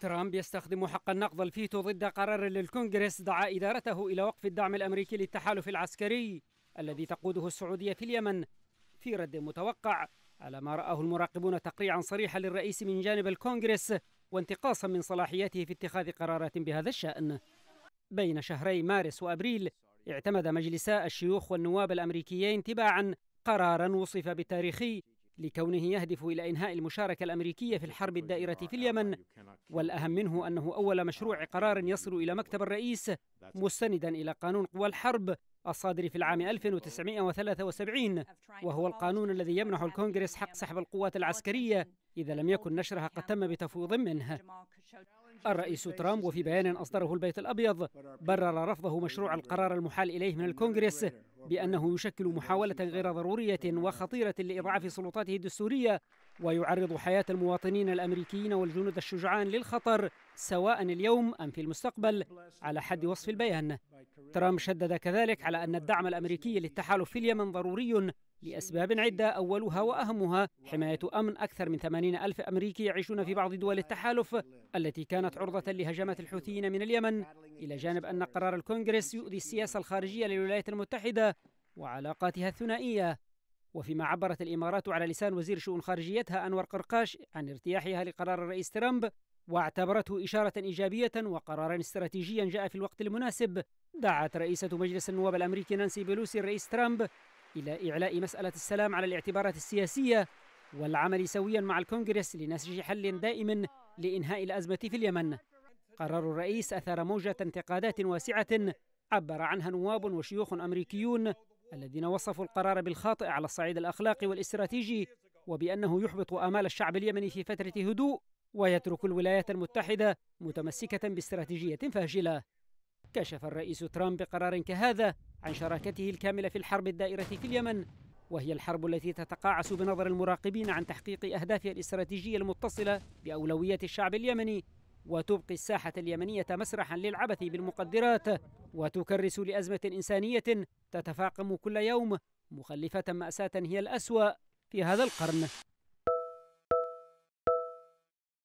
ترامب يستخدم حق النقض الفيتو ضد قرار للكونغرس دعا إدارته إلى وقف الدعم الأمريكي للتحالف العسكري الذي تقوده السعودية في اليمن في رد متوقع على ما رآه المراقبون تقريعا صريحا للرئيس من جانب الكونغرس وانتقاصا من صلاحياته في اتخاذ قرارات بهذا الشأن بين شهري مارس وأبريل اعتمد مجلسا الشيوخ والنواب الأمريكيين تباعا قرارا وصف بتاريخي لكونه يهدف إلى إنهاء المشاركة الأمريكية في الحرب الدائرة في اليمن والأهم منه أنه أول مشروع قرار يصل إلى مكتب الرئيس مستندا إلى قانون قوى الحرب الصادر في العام 1973 وهو القانون الذي يمنح الكونغرس حق سحب القوات العسكرية إذا لم يكن نشرها قد تم بتفويض منه الرئيس ترامب وفي بيان أصدره البيت الأبيض برر رفضه مشروع القرار المحال إليه من الكونغرس بأنه يشكل محاولة غير ضرورية وخطيرة لإضعاف سلطاته الدستورية ويعرض حياة المواطنين الأمريكيين والجنود الشجعان للخطر سواء اليوم أم في المستقبل على حد وصف البيان ترامب شدد كذلك على أن الدعم الأمريكي للتحالف في اليمن ضروري لأسباب عدة أولها وأهمها حماية أمن أكثر من 80 ألف أمريكي يعيشون في بعض دول التحالف التي كانت عرضة لهجمات الحوثيين من اليمن إلى جانب أن قرار الكونغرس يؤذي السياسة الخارجية للولايات المتحدة وعلاقاتها الثنائية وفيما عبرت الإمارات على لسان وزير شؤون خارجيتها أنور قرقاش عن ارتياحها لقرار الرئيس ترامب واعتبرته إشارة إيجابية وقرارا استراتيجيا جاء في الوقت المناسب دعت رئيسة مجلس النواب الأمريكي نانسي بيلوسي الرئيس ترامب إلى إعلاء مسألة السلام على الاعتبارات السياسية والعمل سويا مع الكونغرس لنسج حل دائم لإنهاء الأزمة في اليمن قرار الرئيس أثار موجة انتقادات واسعة عبر عنها نواب وشيوخ أمريكيون الذين وصفوا القرار بالخاطئ على الصعيد الأخلاقي والاستراتيجي وبأنه يحبط آمال الشعب اليمني في فترة هدوء ويترك الولايات المتحدة متمسكة باستراتيجية فاشلة كشف الرئيس ترامب بقرار كهذا عن شراكته الكاملة في الحرب الدائرة في اليمن وهي الحرب التي تتقاعس بنظر المراقبين عن تحقيق أهدافها الاستراتيجية المتصلة بأولوية الشعب اليمني وتبقي الساحة اليمنية مسرحا للعبث بالمقدرات وتكرس لأزمة إنسانية تتفاقم كل يوم مخلفة مأساة هي الأسوأ في هذا القرن